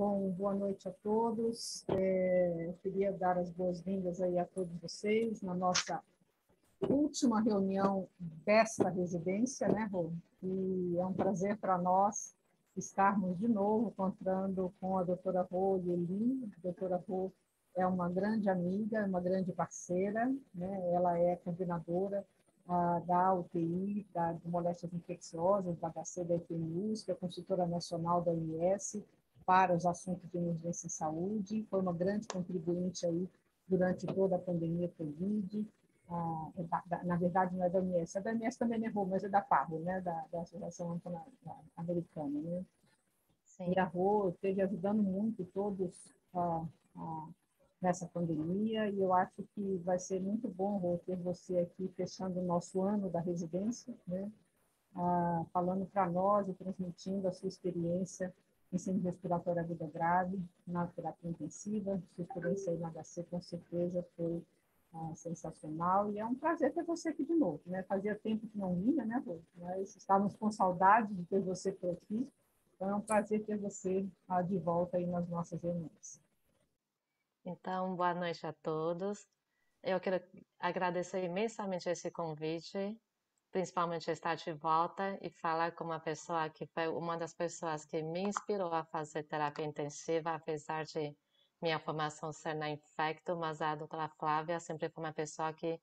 Bom, boa noite a todos. É, eu queria dar as boas-vindas aí a todos vocês na nossa última reunião desta residência, né, Rô? E é um prazer para nós estarmos de novo encontrando com a doutora Rô e Eli. A doutora Rô é uma grande amiga, uma grande parceira, né? Ela é coordenadora ah, da UTI, da, de moléstias infecciosas, da HC da IPNUS, que é consultora nacional da UNS, para os assuntos de emergência em saúde, foi uma grande contribuinte aí durante toda a pandemia Covid. Ah, é na verdade, não é da OMS, a é da OMS também errou, mas é da FAO, né? da, da Associação Americana. Né? Sim. E a Rô esteve ajudando muito todos ah, ah, nessa pandemia, e eu acho que vai ser muito bom, Rô, ter você aqui fechando o nosso ano da residência, né? Ah, falando para nós e transmitindo a sua experiência Incêndio respiratório agudo grave, na terapia intensiva. Sua experiência aí na HC, com certeza, foi ah, sensacional. E é um prazer ter você aqui de novo. Né? Fazia tempo que não vinha, né, Rô? Mas estávamos com saudade de ter você por aqui. Então é um prazer ter você ah, de volta aí nas nossas reuniões. Então, boa noite a todos. Eu quero agradecer imensamente esse convite principalmente estar de volta e falar com uma pessoa que foi uma das pessoas que me inspirou a fazer terapia intensiva, apesar de minha formação ser na infecto, mas a doutora Flávia sempre foi uma pessoa que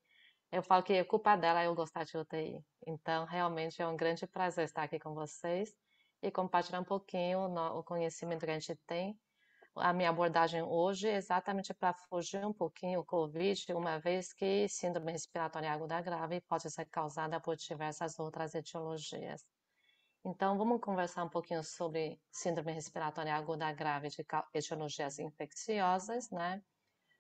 eu falo que é culpa dela eu gostar de UTI. Então, realmente é um grande prazer estar aqui com vocês e compartilhar um pouquinho o conhecimento que a gente tem a minha abordagem hoje é exatamente para fugir um pouquinho do Covid, uma vez que síndrome respiratória aguda grave pode ser causada por diversas outras etiologias. Então, vamos conversar um pouquinho sobre síndrome respiratória aguda grave de etiologias infecciosas, né?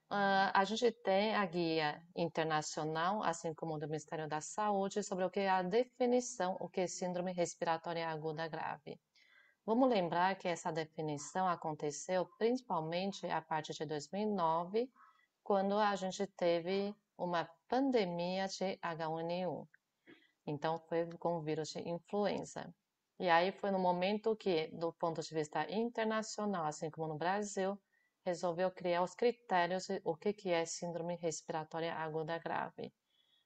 Uh, a gente tem a guia internacional, assim como do Ministério da Saúde, sobre o que é a definição, o que é síndrome respiratória aguda grave. Vamos lembrar que essa definição aconteceu principalmente a partir de 2009, quando a gente teve uma pandemia de H1N1. Então foi com o vírus de influenza. E aí foi no momento que, do ponto de vista internacional, assim como no Brasil, resolveu criar os critérios de o que que é síndrome respiratória aguda grave.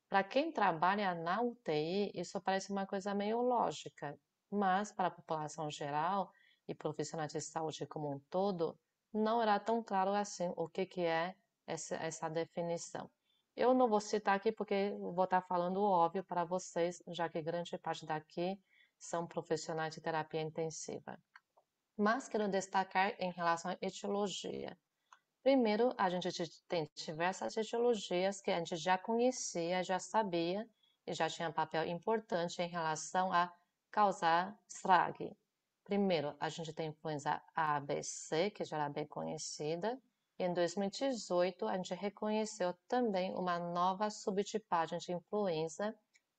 Para quem trabalha na UTI, isso parece uma coisa meio lógica, mas para a população geral e profissionais de saúde como um todo, não era tão claro assim o que, que é essa, essa definição. Eu não vou citar aqui porque vou estar falando óbvio para vocês, já que grande parte daqui são profissionais de terapia intensiva. Mas quero destacar em relação à etiologia. Primeiro, a gente tem diversas etiologias que a gente já conhecia, já sabia, e já tinha um papel importante em relação a causar estrague. Primeiro, a gente tem a influenza ABC, que já era bem conhecida, e em 2018 a gente reconheceu também uma nova subtipagem de influenza,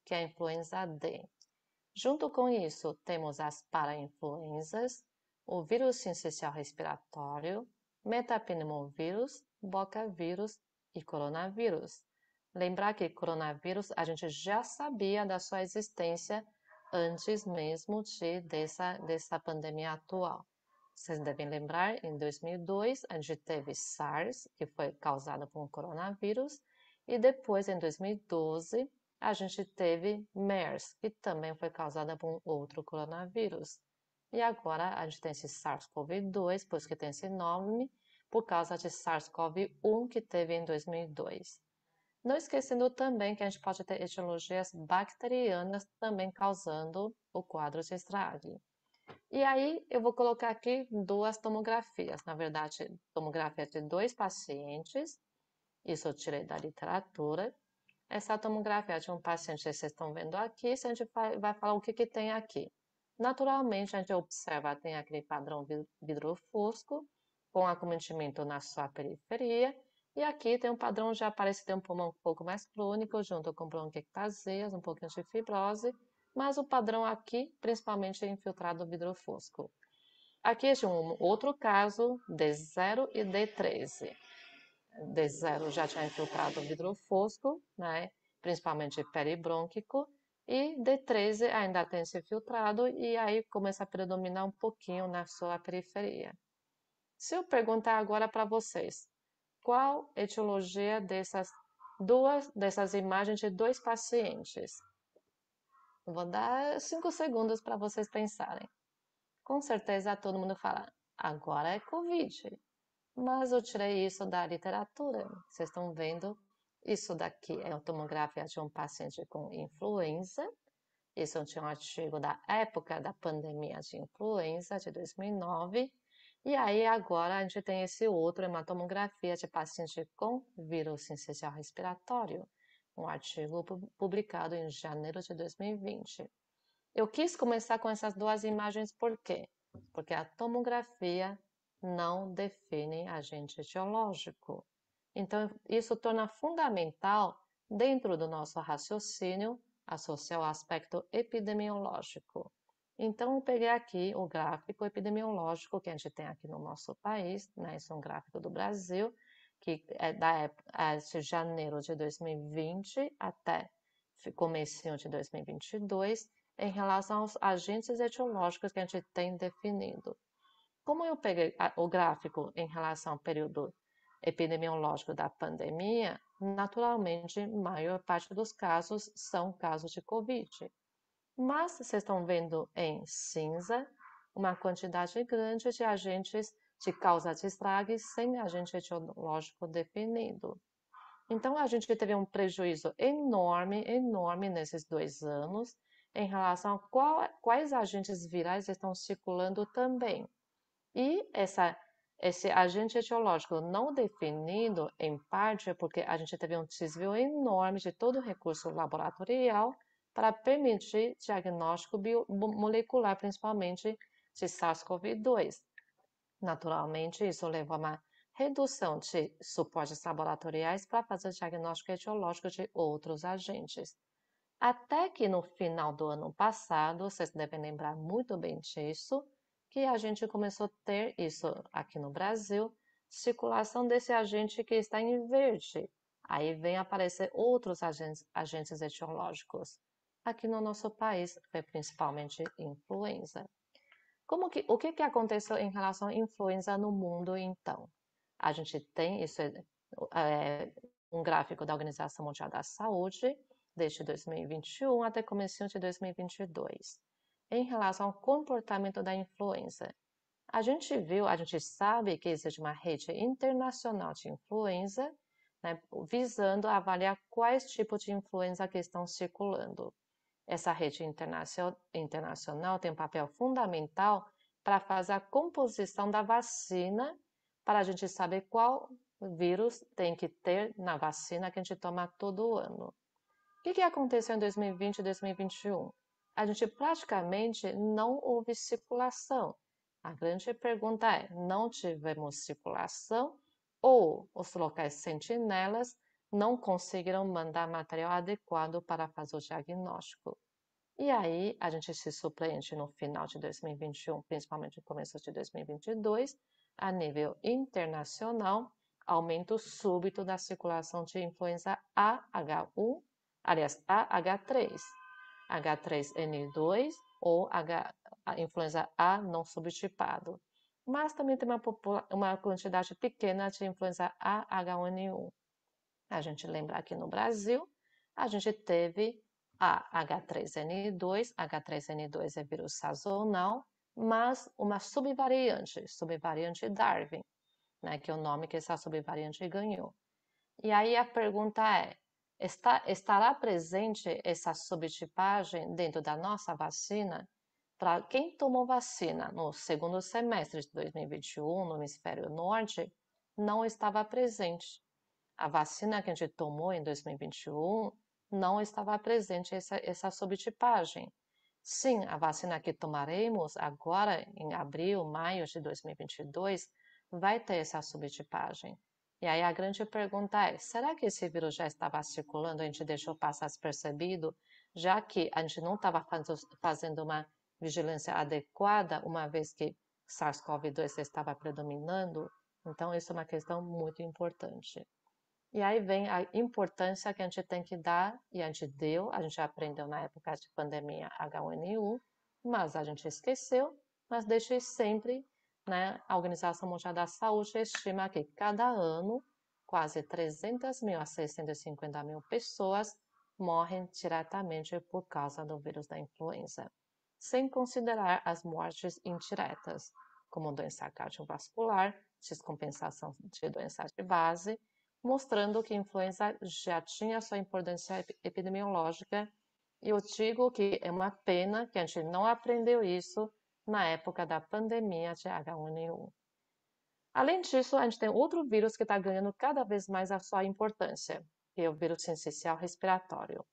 que é a influenza D. Junto com isso, temos as parainfluenzas, o vírus sensicial respiratório, metapneumovírus, bocavírus e coronavírus. Lembrar que coronavírus a gente já sabia da sua existência antes mesmo de, dessa, dessa pandemia atual. Vocês devem lembrar, em 2002, a gente teve SARS, que foi causada por um coronavírus, e depois, em 2012, a gente teve MERS, que também foi causada por um outro coronavírus. E agora a gente tem esse SARS-CoV-2, pois que tem esse nome, por causa de SARS-CoV-1 que teve em 2002. Não esquecendo também que a gente pode ter etiologias bacterianas também causando o quadro de estrague. E aí eu vou colocar aqui duas tomografias, na verdade, tomografia de dois pacientes, isso eu tirei da literatura. Essa tomografia de um paciente que vocês estão vendo aqui, a gente vai falar o que, que tem aqui. Naturalmente, a gente observa, tem aquele padrão vidrofusco, com acometimento na sua periferia, e aqui tem um padrão já parece ter é um pulmão um pouco mais crônico, junto com bronquiectasias, um pouquinho de fibrose, mas o padrão aqui principalmente é infiltrado fosco. Aqui é um outro caso, D0 e D13. D0 já tinha infiltrado vidrofosco, né? principalmente peribrônquico, e D13 ainda tem se filtrado e aí começa a predominar um pouquinho na sua periferia. Se eu perguntar agora para vocês, qual etiologia dessas duas dessas imagens de dois pacientes. Vou dar cinco segundos para vocês pensarem. Com certeza todo mundo fala, agora é Covid. Mas eu tirei isso da literatura. Vocês estão vendo? Isso daqui é a tomografia de um paciente com influenza. Isso tinha um artigo da época da pandemia de influenza de 2009. E aí agora a gente tem esse outro, hematomografia de paciente com vírus sincicial respiratório, um artigo publicado em janeiro de 2020. Eu quis começar com essas duas imagens por quê? Porque a tomografia não define agente etiológico. Então, isso torna fundamental, dentro do nosso raciocínio, associar o aspecto epidemiológico. Então, eu peguei aqui o gráfico epidemiológico que a gente tem aqui no nosso país, né? Esse é um gráfico do Brasil, que é da época de é janeiro de 2020 até começo de 2022, em relação aos agentes etiológicos que a gente tem definido. Como eu peguei o gráfico em relação ao período epidemiológico da pandemia, naturalmente, a maior parte dos casos são casos de Covid. Mas vocês estão vendo em cinza uma quantidade grande de agentes de causa de estrague sem agente etiológico definido. Então, a gente teve um prejuízo enorme, enorme nesses dois anos em relação a qual, quais agentes virais estão circulando também. E essa, esse agente etiológico não definido, em parte, é porque a gente teve um desvio enorme de todo o recurso laboratorial para permitir diagnóstico molecular, principalmente de SARS-CoV-2. Naturalmente, isso levou a uma redução de suportes laboratoriais para fazer diagnóstico etiológico de outros agentes. Até que no final do ano passado, vocês devem lembrar muito bem disso, que a gente começou a ter isso aqui no Brasil, circulação desse agente que está em verde. Aí vem aparecer outros agentes, agentes etiológicos aqui no nosso país foi eh, principalmente influenza. Como que, o que, que aconteceu em relação à influenza no mundo, então? A gente tem, isso é, é um gráfico da Organização Mundial da Saúde, desde 2021 até começo de 2022, em relação ao comportamento da influenza. A gente viu, a gente sabe que existe uma rede internacional de influenza, né, visando avaliar quais tipos de influenza que estão circulando. Essa rede internacional tem um papel fundamental para fazer a composição da vacina, para a gente saber qual vírus tem que ter na vacina que a gente toma todo ano. O que, que aconteceu em 2020 e 2021? A gente praticamente não houve circulação. A grande pergunta é: não tivemos circulação ou os locais sentinelas não conseguiram mandar material adequado para fazer o diagnóstico. E aí a gente se surpreende no final de 2021, principalmente no começo de 2022, a nível internacional, aumento súbito da circulação de influenza AH1, aliás, AH3, H3N2 ou H, influenza A não subtipado. Mas também tem uma, uma quantidade pequena de influenza A H1N1. A gente lembra aqui no Brasil, a gente teve a H3N2, H3N2 é vírus sazonal, mas uma subvariante, subvariante Darwin, né, que é o nome que essa subvariante ganhou. E aí a pergunta é: está, estará presente essa subtipagem dentro da nossa vacina? Para quem tomou vacina no segundo semestre de 2021 no hemisfério norte, não estava presente a vacina que a gente tomou em 2021 não estava presente essa, essa subtipagem. Sim, a vacina que tomaremos agora, em abril, maio de 2022, vai ter essa subtipagem. E aí a grande pergunta é: será que esse vírus já estava circulando? A gente deixou passar despercebido, já que a gente não estava fazendo uma vigilância adequada, uma vez que SARS-CoV-2 estava predominando? Então, isso é uma questão muito importante. E aí vem a importância que a gente tem que dar, e a gente deu, a gente aprendeu na época de pandemia H1N1, mas a gente esqueceu, mas deixei sempre, né, a Organização Mundial da Saúde estima que cada ano quase 300 mil a 650 mil pessoas morrem diretamente por causa do vírus da influenza, sem considerar as mortes indiretas, como doença cardiovascular, descompensação de doenças de base mostrando que a influenza já tinha sua importância epidemiológica. E eu digo que é uma pena que a gente não aprendeu isso na época da pandemia de H1N1. Além disso, a gente tem outro vírus que está ganhando cada vez mais a sua importância, que é o vírus sensicial respiratório.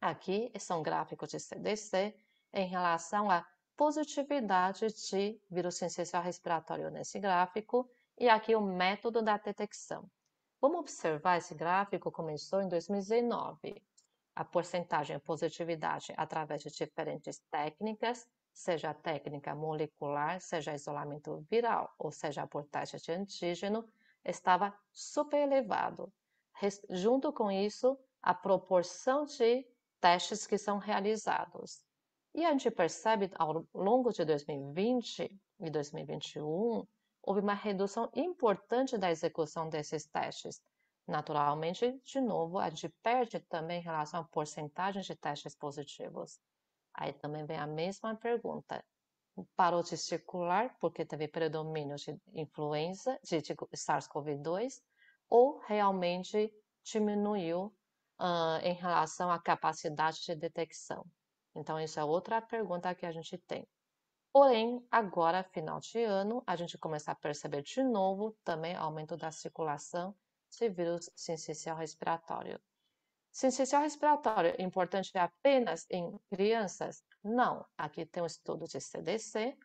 Aqui são gráficos de CDC em relação à positividade de vírus sensicial respiratório nesse gráfico, e aqui o método da detecção. Vamos observar esse gráfico começou em 2019. A porcentagem de positividade através de diferentes técnicas, seja técnica molecular, seja isolamento viral, ou seja abordagem de antígeno, estava super elevado. Junto com isso, a proporção de testes que são realizados. E a gente percebe ao longo de 2020 e 2021 houve uma redução importante da execução desses testes. Naturalmente, de novo, a gente perde também em relação à porcentagem de testes positivos. Aí também vem a mesma pergunta. Parou de circular porque teve predomínio de influenza, de, de SARS-CoV-2, ou realmente diminuiu uh, em relação à capacidade de detecção? Então, isso é outra pergunta que a gente tem. Porém, agora, final de ano, a gente começa a perceber de novo também aumento da circulação de vírus sincicial respiratório. Sincicial respiratório é importante apenas em crianças? Não. Aqui tem um estudo de CDC.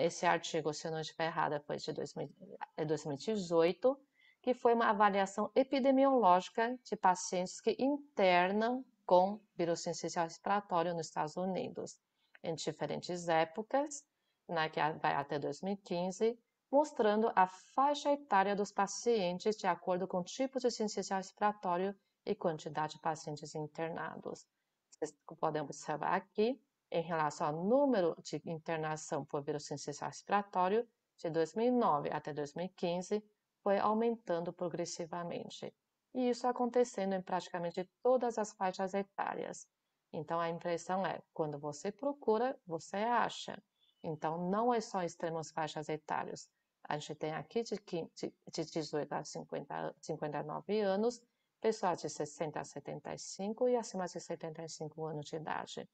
Esse artigo, se eu não estiver errado, foi de 2018, é que foi uma avaliação epidemiológica de pacientes que internam com vírus sincicial respiratório nos Estados Unidos em diferentes épocas, né, que vai até 2015, mostrando a faixa etária dos pacientes de acordo com tipos de ciência respiratório e quantidade de pacientes internados. Vocês podem observar aqui, em relação ao número de internação por vírus respiratório, de 2009 até 2015, foi aumentando progressivamente. E isso acontecendo em praticamente todas as faixas etárias, então a impressão é, quando você procura, você acha. Então não é só extremas faixas etárias. A gente tem aqui de, 15, de 18 a 50, 59 anos, pessoas de 60 a 75 e acima de 75 anos de idade.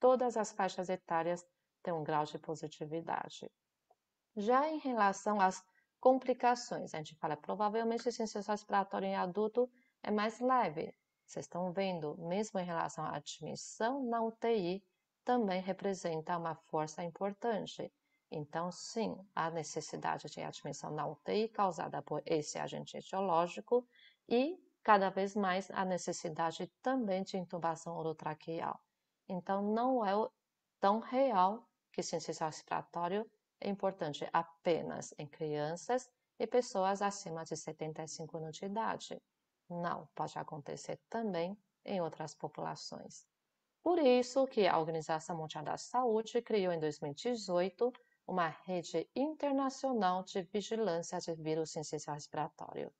Todas as faixas etárias têm um grau de positividade. Já em relação às complicações, a gente fala provavelmente a ciência respiratória em adulto é mais leve, vocês estão vendo, mesmo em relação à admissão na UTI, também representa uma força importante. Então, sim, a necessidade de admissão na UTI causada por esse agente etiológico e, cada vez mais, a necessidade também de intubação orotraqueal. Então, não é tão real que cientista respiratório é importante apenas em crianças e pessoas acima de 75 anos de idade. Não, pode acontecer também em outras populações. Por isso que a Organização Mundial da Saúde criou em 2018 uma rede internacional de vigilância de vírus sensível respiratório.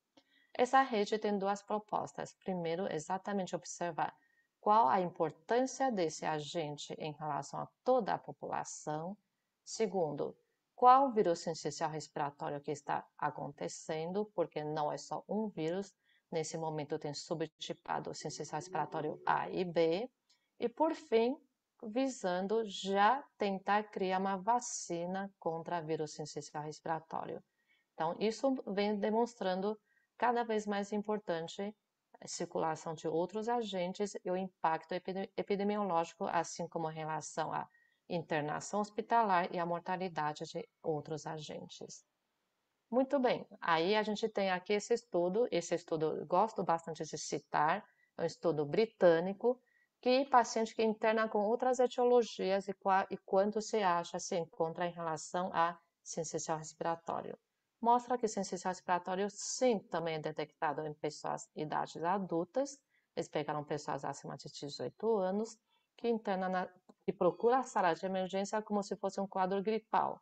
Essa rede tem duas propostas. Primeiro, exatamente observar qual a importância desse agente em relação a toda a população. Segundo, qual vírus sensível respiratório que está acontecendo, porque não é só um vírus, Nesse momento, eu tenho subtipado sensível respiratório A e B. E, por fim, visando já tentar criar uma vacina contra a vírus sensível respiratório. Então, isso vem demonstrando cada vez mais importante a circulação de outros agentes e o impacto epidemiológico, assim como em relação à internação hospitalar e à mortalidade de outros agentes. Muito bem, aí a gente tem aqui esse estudo, esse estudo eu gosto bastante de citar, é um estudo britânico, que paciente que interna com outras etiologias e, qual e quanto se acha se encontra em relação a sensicial respiratório. Mostra que sensicial respiratório sim também é detectado em pessoas idades adultas, eles pegaram pessoas acima de 18 anos, que interna na, e procura a sala de emergência como se fosse um quadro gripal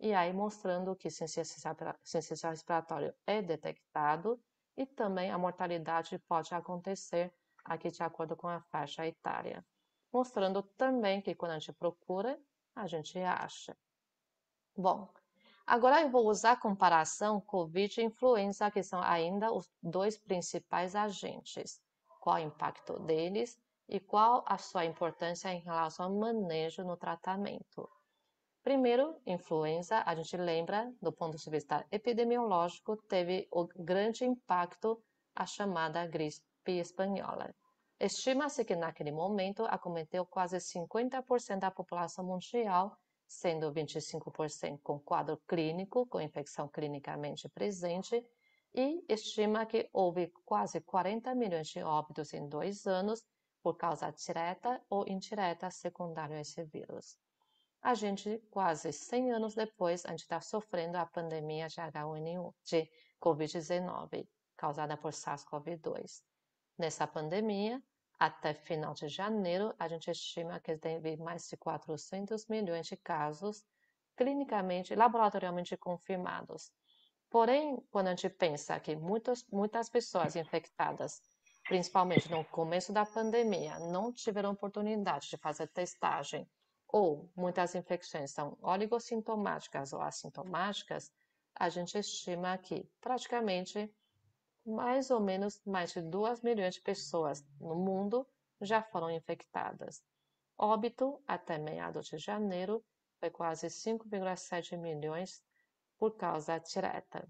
e aí mostrando que insuficiência respiratória é detectado e também a mortalidade pode acontecer aqui de acordo com a faixa etária, mostrando também que quando a gente procura, a gente acha. Bom, agora eu vou usar a comparação Covid e influenza, que são ainda os dois principais agentes. Qual o impacto deles e qual a sua importância em relação ao manejo no tratamento. Primeiro, influenza, a gente lembra, do ponto de vista epidemiológico, teve o grande impacto a chamada gripe espanhola. Estima-se que naquele momento acometeu quase 50% da população mundial, sendo 25% com quadro clínico, com infecção clinicamente presente, e estima que houve quase 40 milhões de óbitos em dois anos por causa direta ou indireta secundária a esse vírus a gente, quase 100 anos depois, a gente está sofrendo a pandemia de H1N1, de Covid-19, causada por SARS-CoV-2. Nessa pandemia, até final de janeiro, a gente estima que teve mais de 400 milhões de casos clinicamente, laboratorialmente confirmados. Porém, quando a gente pensa que muitas, muitas pessoas infectadas, principalmente no começo da pandemia, não tiveram oportunidade de fazer testagem ou muitas infecções são oligosintomáticas ou assintomáticas, a gente estima que praticamente mais ou menos mais de 2 milhões de pessoas no mundo já foram infectadas. Óbito até meados de janeiro foi quase 5,7 milhões por causa direta.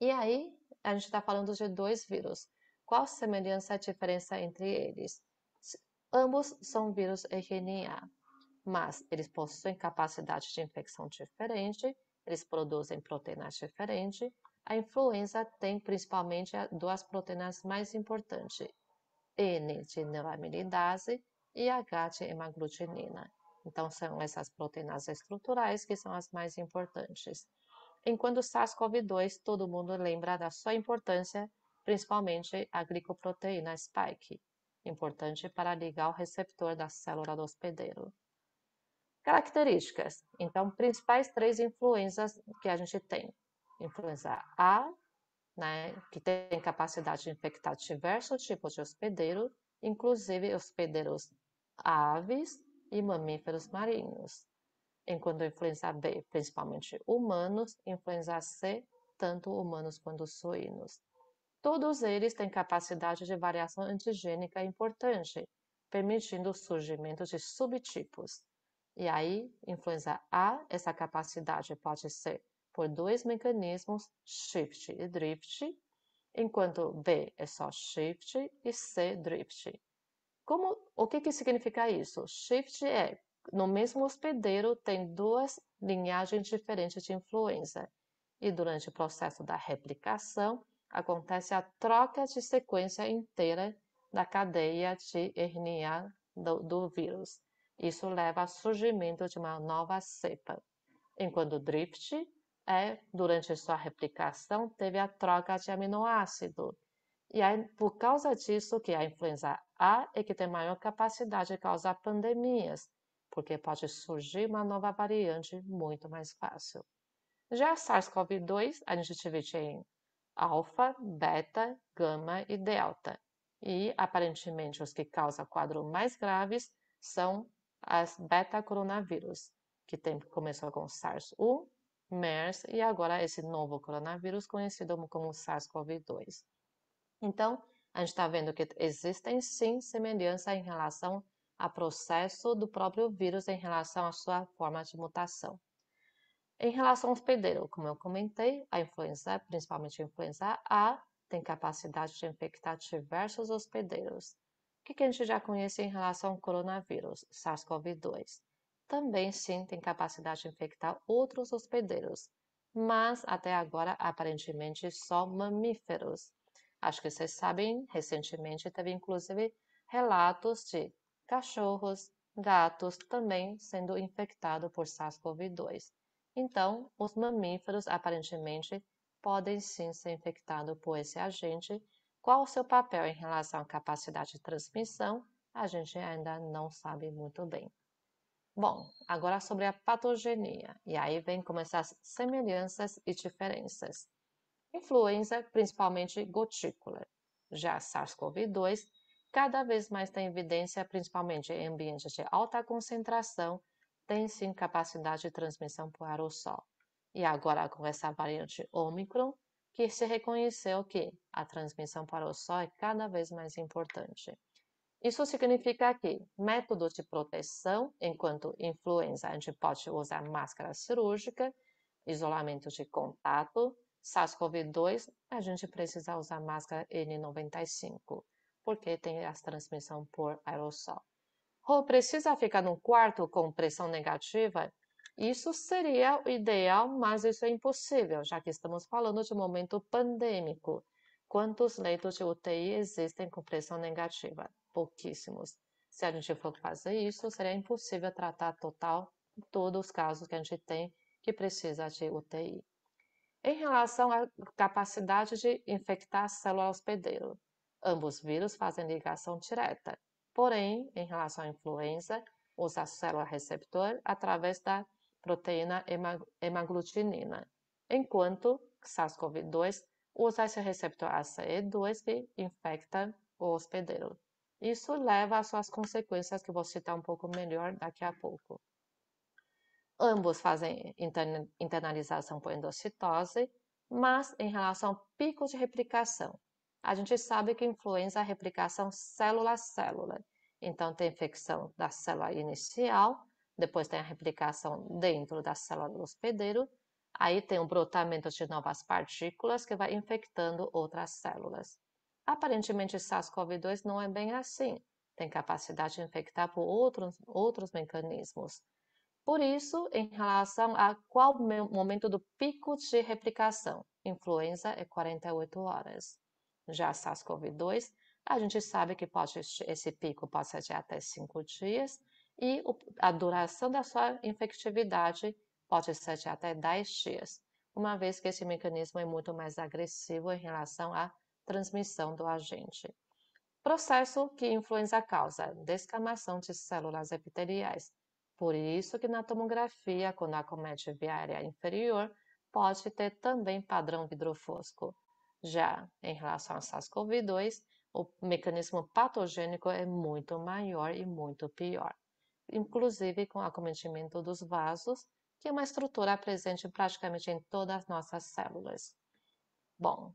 E aí, a gente está falando de dois vírus. Qual a semelhança e diferença entre eles? Ambos são vírus RNA mas eles possuem capacidade de infecção diferente, eles produzem proteínas diferentes. A influenza tem principalmente duas proteínas mais importantes, N de neuraminidase e H de hemaglutinina. Então, são essas proteínas estruturais que são as mais importantes. Enquanto o SARS-CoV-2, todo mundo lembra da sua importância, principalmente a glicoproteína spike, importante para ligar o receptor da célula do hospedeiro. Características. Então, principais três influências que a gente tem. Influenza A, né, que tem capacidade de infectar diversos tipos de hospedeiro, inclusive hospedeiros aves e mamíferos marinhos. Enquanto influenza B, principalmente humanos, influenza C, tanto humanos quanto suínos. Todos eles têm capacidade de variação antigênica importante, permitindo o surgimento de subtipos. E aí, influenza A, essa capacidade pode ser por dois mecanismos, shift e drift, enquanto B é só shift e C drift. Como, o que, que significa isso? Shift é, no mesmo hospedeiro tem duas linhagens diferentes de influenza, e durante o processo da replicação acontece a troca de sequência inteira da cadeia de RNA do, do vírus. Isso leva ao surgimento de uma nova cepa, enquanto o drift é, durante sua replicação, teve a troca de aminoácido. E é por causa disso que a influenza A é que tem maior capacidade de causar pandemias, porque pode surgir uma nova variante muito mais fácil. Já a SARS-CoV-2, a gente divide em alfa, beta, gama e delta. E, aparentemente, os que causam quadros mais graves são as beta-coronavírus, que tem, começou com SARS-1, MERS e agora esse novo coronavírus conhecido como SARS-CoV-2. Então, a gente está vendo que existem sim semelhança em relação ao processo do próprio vírus em relação à sua forma de mutação. Em relação ao hospedeiro, como eu comentei, a influenza, principalmente a influenza A, tem capacidade de infectar diversos hospedeiros que, que a gente já conhece em relação ao coronavírus, SARS-CoV-2? Também sim tem capacidade de infectar outros hospedeiros, mas até agora aparentemente só mamíferos. Acho que vocês sabem, recentemente teve inclusive relatos de cachorros, gatos também sendo infectados por SARS-CoV-2. Então, os mamíferos aparentemente podem sim ser infectados por esse agente qual o seu papel em relação à capacidade de transmissão? A gente ainda não sabe muito bem. Bom, agora sobre a patogenia. E aí vem começar as semelhanças e diferenças. Influenza, principalmente gotícula. Já SARS-CoV-2 cada vez mais tem evidência, principalmente em ambientes de alta concentração, tem sim capacidade de transmissão por aerossol. E agora com essa variante Omicron, que se reconheceu que a transmissão para o sol é cada vez mais importante. Isso significa que métodos de proteção, enquanto influenza, a gente pode usar máscara cirúrgica, isolamento de contato, SARS-CoV-2, a gente precisa usar máscara N95, porque tem a transmissão por aerossol. Ou precisa ficar no quarto com pressão negativa isso seria o ideal, mas isso é impossível, já que estamos falando de um momento pandêmico. Quantos leitos de UTI existem com pressão negativa? Pouquíssimos. Se a gente for fazer isso, seria impossível tratar total todos os casos que a gente tem que precisa de UTI. Em relação à capacidade de infectar a célula hospedeira, ambos vírus fazem ligação direta. Porém, em relação à influenza, usa a célula receptor através da proteína hemaglutinina, enquanto SARS-CoV-2 usa esse receptor ACE2 que infecta o hospedeiro. Isso leva às suas consequências, que vou citar um pouco melhor daqui a pouco. Ambos fazem internalização por endocitose, mas em relação ao pico de replicação, a gente sabe que influenza é a replicação célula a célula. Então, tem infecção da célula inicial depois tem a replicação dentro da célula do hospedeiro. Aí tem o brotamento de novas partículas que vai infectando outras células. Aparentemente, SARS-CoV-2 não é bem assim. Tem capacidade de infectar por outros, outros mecanismos. Por isso, em relação a qual momento do pico de replicação, influenza é 48 horas. Já SARS-CoV-2, a gente sabe que pode, esse pico pode ser de até 5 dias, e a duração da sua infectividade pode ser de até 10 dias, uma vez que esse mecanismo é muito mais agressivo em relação à transmissão do agente. Processo que influenza causa descamação de células epiteliais. Por isso que na tomografia, quando acomete via aérea inferior, pode ter também padrão vidrofosco. Já em relação a SARS-CoV-2, o mecanismo patogênico é muito maior e muito pior inclusive com acometimento dos vasos, que é uma estrutura presente praticamente em todas as nossas células. Bom,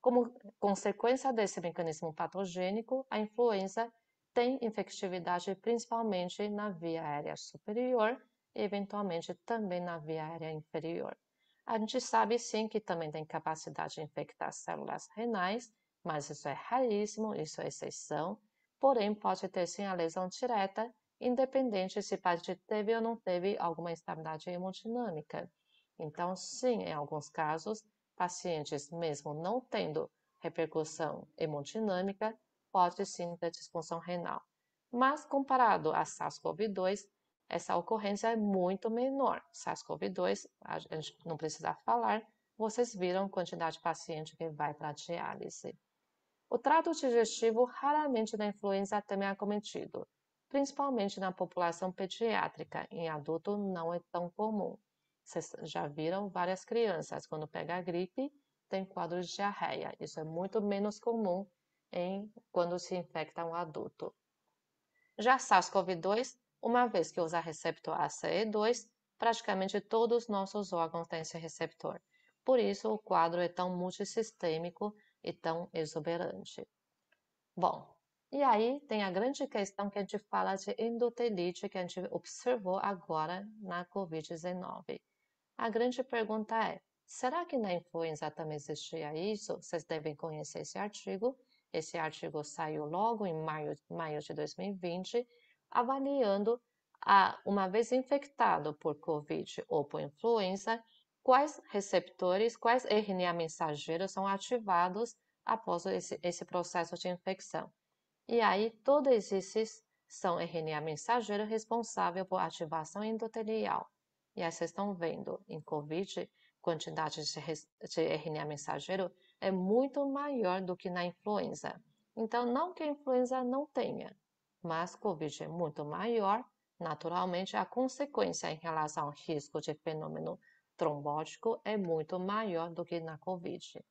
como consequência desse mecanismo patogênico, a influenza tem infectividade principalmente na via aérea superior e eventualmente também na via aérea inferior. A gente sabe sim que também tem capacidade de infectar células renais, mas isso é raríssimo, isso é exceção, porém pode ter sim a lesão direta independente se o paciente teve ou não teve alguma instabilidade hemodinâmica. Então, sim, em alguns casos, pacientes mesmo não tendo repercussão hemodinâmica, pode sim ter disfunção renal. Mas comparado a SARS-CoV-2, essa ocorrência é muito menor. SARS-CoV-2, a gente não precisa falar, vocês viram a quantidade de paciente que vai para a diálise. O trato digestivo raramente da influenza também é acometido principalmente na população pediátrica, em adulto não é tão comum. Vocês já viram várias crianças, quando pega a gripe, tem quadros de diarreia. Isso é muito menos comum em quando se infecta um adulto. Já SARS-CoV-2, uma vez que usa receptor ACE2, praticamente todos os nossos órgãos têm esse receptor. Por isso, o quadro é tão multissistêmico e tão exuberante. Bom, e aí tem a grande questão que a é gente fala de endotelite, que a gente observou agora na Covid-19. A grande pergunta é, será que na influenza também existia isso? Vocês devem conhecer esse artigo. Esse artigo saiu logo em maio, maio de 2020, avaliando, a, ah, uma vez infectado por Covid ou por influenza, quais receptores, quais RNA mensageiros são ativados após esse, esse processo de infecção. E aí, todos esses são RNA mensageiro responsável por ativação endotelial. E aí vocês estão vendo, em COVID, quantidade de, RNA mensageiro é muito maior do que na influenza. Então, não que a influenza não tenha, mas COVID é muito maior. Naturalmente, a consequência em relação ao risco de fenômeno trombótico é muito maior do que na COVID.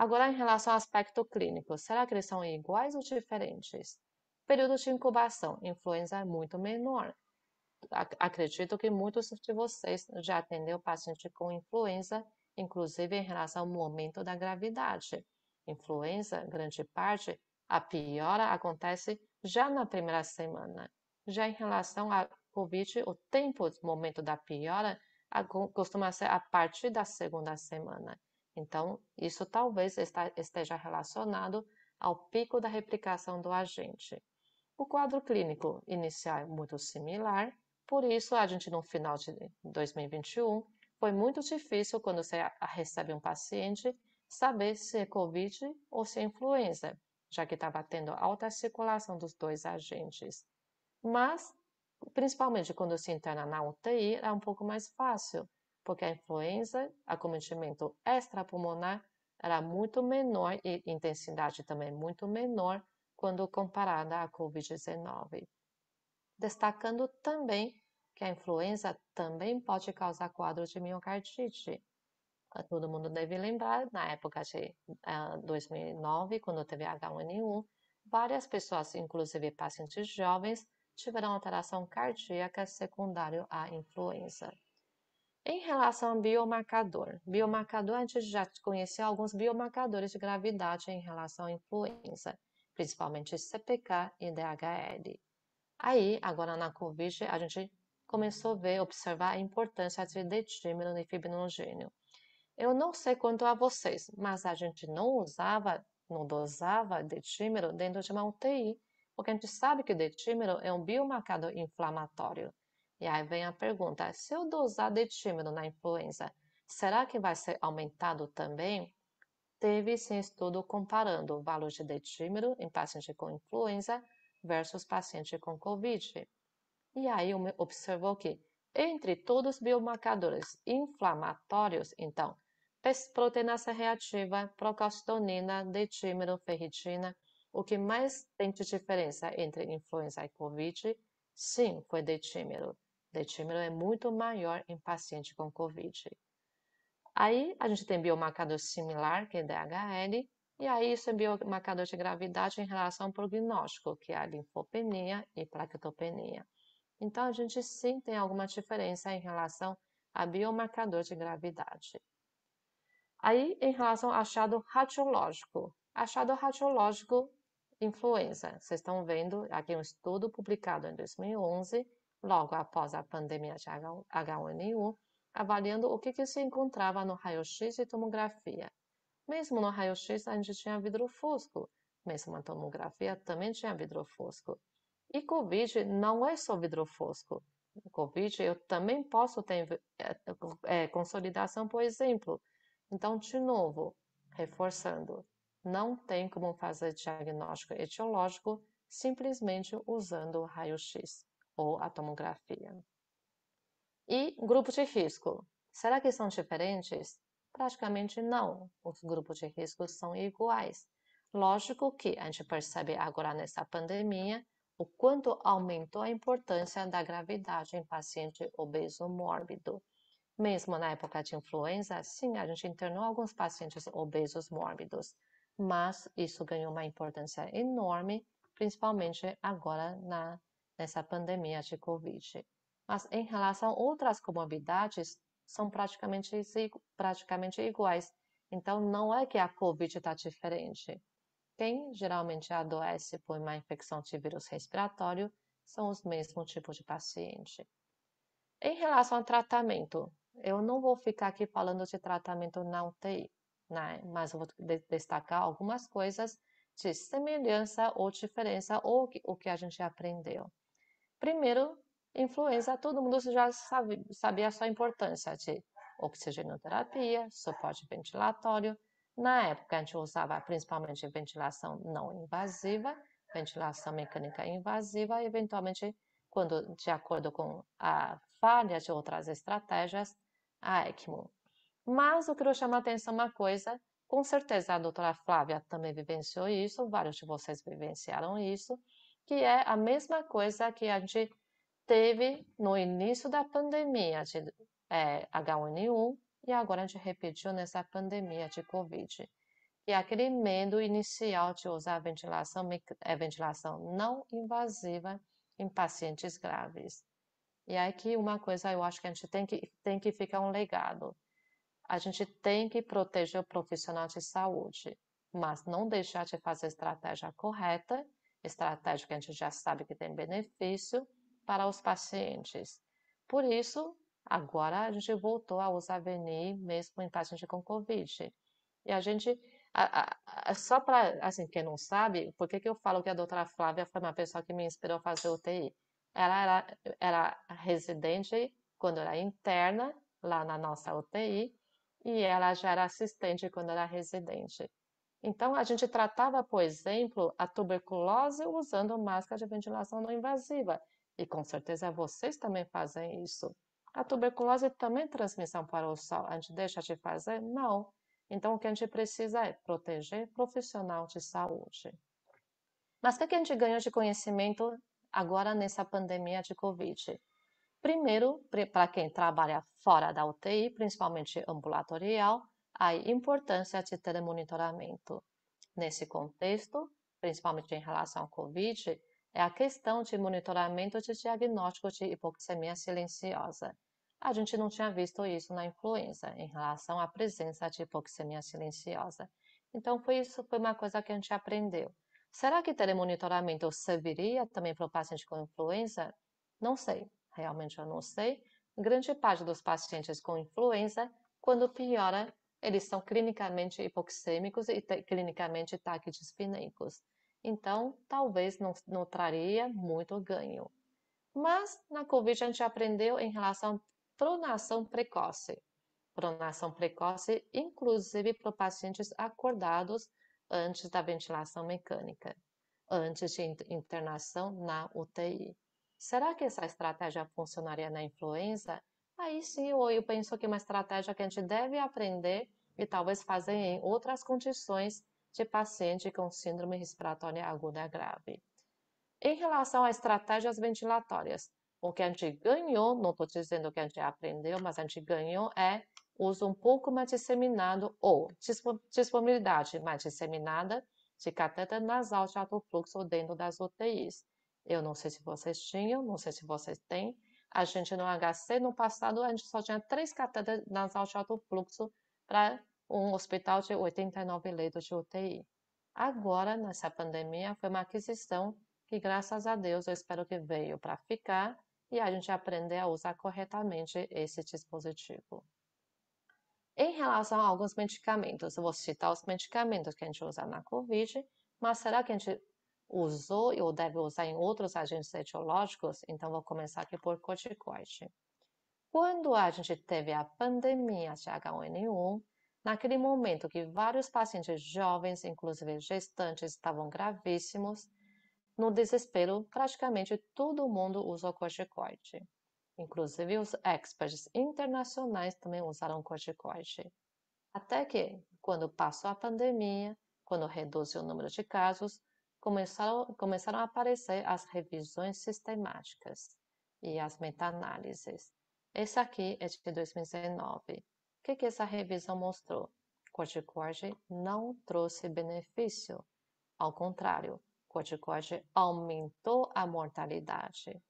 Agora, em relação ao aspecto clínico, será que eles são iguais ou diferentes? Período de incubação, influenza é muito menor. Acredito que muitos de vocês já atenderam paciente com influenza, inclusive em relação ao momento da gravidade. Influenza, grande parte, a piora acontece já na primeira semana. Já em relação à Covid, o tempo, o momento da piora, costuma ser a partir da segunda semana. Então, isso talvez esteja relacionado ao pico da replicação do agente. O quadro clínico inicial é muito similar, por isso a gente no final de 2021 foi muito difícil quando você recebe um paciente saber se é COVID ou se é influenza, já que estava tendo alta circulação dos dois agentes. Mas, principalmente quando se interna na UTI, é um pouco mais fácil, porque a influenza, acometimento extrapulmonar, era é muito menor e intensidade também muito menor quando comparada à Covid-19. Destacando também que a influenza também pode causar quadros de miocardite. Ah, todo mundo deve lembrar, na época de uh, ah, 2009, quando teve H1N1, várias pessoas, inclusive pacientes jovens, tiveram alteração cardíaca secundária à influenza. Em relação ao biomarcador, biomarcador, a gente já conheceu alguns biomarcadores de gravidade em relação à influenza, principalmente CPK e DHL. Aí, agora na Covid, a gente começou a ver, observar a importância de detímero e fibrinogênio. Eu não sei quanto a vocês, mas a gente não usava, não dosava detímero dentro de uma UTI, porque a gente sabe que o é um biomarcador inflamatório e aí vem a pergunta: se eu dosar detímino na influenza, será que vai ser aumentado também? Teve sim estudo comparando o valor de detímino em paciente com influenza versus paciente com Covid. E aí observou que, entre todos os biomarcadores inflamatórios, então, proteinase reativa, procalcitonina, detímero, ferritina, o que mais tem de diferença entre influenza e Covid, sim, foi detímero. O Leitímero é muito maior em paciente com COVID. Aí a gente tem biomarcador similar, que é DHL, e aí isso é biomarcador de gravidade em relação ao prognóstico, que é a linfopenia e plaquetopenia. Então a gente sim tem alguma diferença em relação a biomarcador de gravidade. Aí em relação ao achado radiológico, achado radiológico influenza. Vocês estão vendo aqui um estudo publicado em 2011 logo após a pandemia de H1N1, avaliando o que, que se encontrava no raio-x e tomografia. Mesmo no raio-x a gente tinha vidro fosco, mesmo na tomografia também tinha vidro fosco. E Covid não é só vidro fosco. Covid eu também posso ter é, consolidação, por exemplo. Então, de novo, reforçando, não tem como fazer diagnóstico etiológico simplesmente usando o raio-x ou a tomografia. E grupo de risco. Será que são diferentes? Praticamente não. Os grupos de risco são iguais. Lógico que a gente percebe agora nessa pandemia o quanto aumentou a importância da gravidade em paciente obeso mórbido. Mesmo na época de influenza, sim, a gente internou alguns pacientes obesos mórbidos, mas isso ganhou uma importância enorme, principalmente agora na nessa pandemia de Covid. Mas em relação a outras comorbidades, são praticamente, praticamente iguais. Então, não é que a Covid está diferente. Quem geralmente adoece por uma infecção de vírus respiratório são os mesmos tipos de paciente. Em relação ao tratamento, eu não vou ficar aqui falando de tratamento na UTI, né? mas vou de destacar algumas coisas de semelhança ou diferença ou o que a gente aprendeu primeiro influenza, todo mundo já sabe, sabia a sua importância de oxigenoterapia, suporte ventilatório. Na época, a gente usava principalmente ventilação não invasiva, ventilação mecânica invasiva, e eventualmente, quando de acordo com a falha de outras estratégias, a ECMO. Mas eu chamo a atenção é uma coisa, com certeza a doutora Flávia também vivenciou isso, vários de vocês vivenciaram isso, que é a mesma coisa que a gente teve no início da pandemia de é, H1N1 e agora a gente repetiu nessa pandemia de Covid. E é aquele medo inicial de usar a ventilação, é, ventilação não invasiva em pacientes graves. E aí é que uma coisa eu acho que a gente tem que, tem que ficar um legado. A gente tem que proteger o profissional de saúde, mas não deixar de fazer a estratégia correta estratégia que a gente já sabe que tem benefício para os pacientes. Por isso, agora a gente voltou a usar VNI mesmo em casos com Covid. E a gente, a, a, a, só para, assim, quem não sabe, por que, que eu falo que a doutora Flávia foi uma pessoa que me inspirou a fazer UTI? Ela era, era residente quando era interna lá na nossa UTI e ela já era assistente quando era residente. Então, a gente tratava, por exemplo, a tuberculose usando máscara de ventilação não invasiva. E com certeza vocês também fazem isso. A tuberculose também é transmissão para o sol. A gente deixa de fazer? Não. Então, o que a gente precisa é proteger profissional de saúde. Mas o que a gente ganhou de conhecimento agora nessa pandemia de Covid? Primeiro, para quem trabalha fora da UTI, principalmente ambulatorial, a importância de telemonitoramento. Nesse contexto, principalmente em relação ao Covid, é a questão de monitoramento de diagnóstico de hipoxemia silenciosa. A gente não tinha visto isso na influenza, em relação à presença de hipoxemia silenciosa. Então, foi isso foi uma coisa que a gente aprendeu. Será que telemonitoramento serviria também para o paciente com influenza? Não sei, realmente eu não sei. Grande parte dos pacientes com influenza, quando piora, eles são clinicamente hipoxêmicos e clinicamente taquidispneicos. Então, talvez não, não traria muito ganho. Mas na COVID a gente aprendeu em relação à pronação precoce. Pronação precoce, inclusive para pacientes acordados antes da ventilação mecânica, antes de internação na UTI. Será que essa estratégia funcionaria na influenza? Aí sim eu penso pensou que uma estratégia que a gente deve aprender e talvez fazer em outras condições de paciente com síndrome respiratória aguda grave. Em relação a estratégias ventilatórias, o que a gente ganhou, não estou dizendo que a gente aprendeu, mas a gente ganhou é uso um pouco mais disseminado ou disponibilidade mais disseminada de cateter nasal de alto fluxo dentro das UTIs. Eu não sei se vocês tinham, não sei se vocês têm, a gente no HC, no passado, a gente só tinha três catéteres nasal de alto fluxo para um hospital de 89 leitos de UTI. Agora, nessa pandemia, foi uma aquisição que, graças a Deus, eu espero que veio para ficar e a gente aprender a usar corretamente esse dispositivo. Em relação a alguns medicamentos, eu vou citar os medicamentos que a gente usa na COVID, mas será que a gente usou ou deve usar em outros agentes etiológicos, então vou começar aqui por corticoide. Quando a gente teve a pandemia de H1N1, naquele momento que vários pacientes jovens, inclusive gestantes, estavam gravíssimos, no desespero, praticamente todo mundo usou corticoide. Inclusive, os experts internacionais também usaram corticoide. Até que, quando passou a pandemia, quando reduziu o número de casos, começaram, começaram a aparecer as revisões sistemáticas e as meta-análises. Esse aqui é de 2019. O que, que essa revisão mostrou? Corticoide não trouxe benefício. Ao contrário, corticoide aumentou a mortalidade.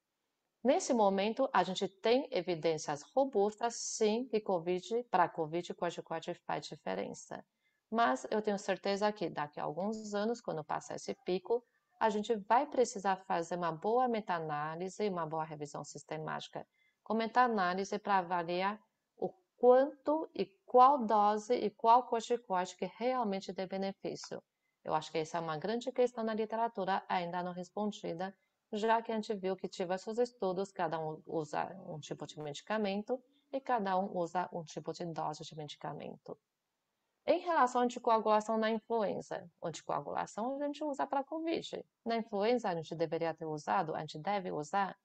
Nesse momento, a gente tem evidências robustas, sim, que COVID, para a COVID, corticoide faz diferença. Mas eu tenho certeza que daqui a alguns anos, quando passar esse pico, a gente vai precisar fazer uma boa meta-análise, uma boa revisão sistemática com meta-análise para avaliar o quanto e qual dose e qual corticoide que realmente dê benefício. Eu acho que essa é uma grande questão na literatura ainda não respondida, já que a gente viu que diversos estudos, cada um usa um tipo de medicamento e cada um usa um tipo de dose de medicamento. Em relação à anticoagulação na influenza, anticoagulação a gente usa para Covid. Na influenza a gente deveria ter usado, a gente deve usar.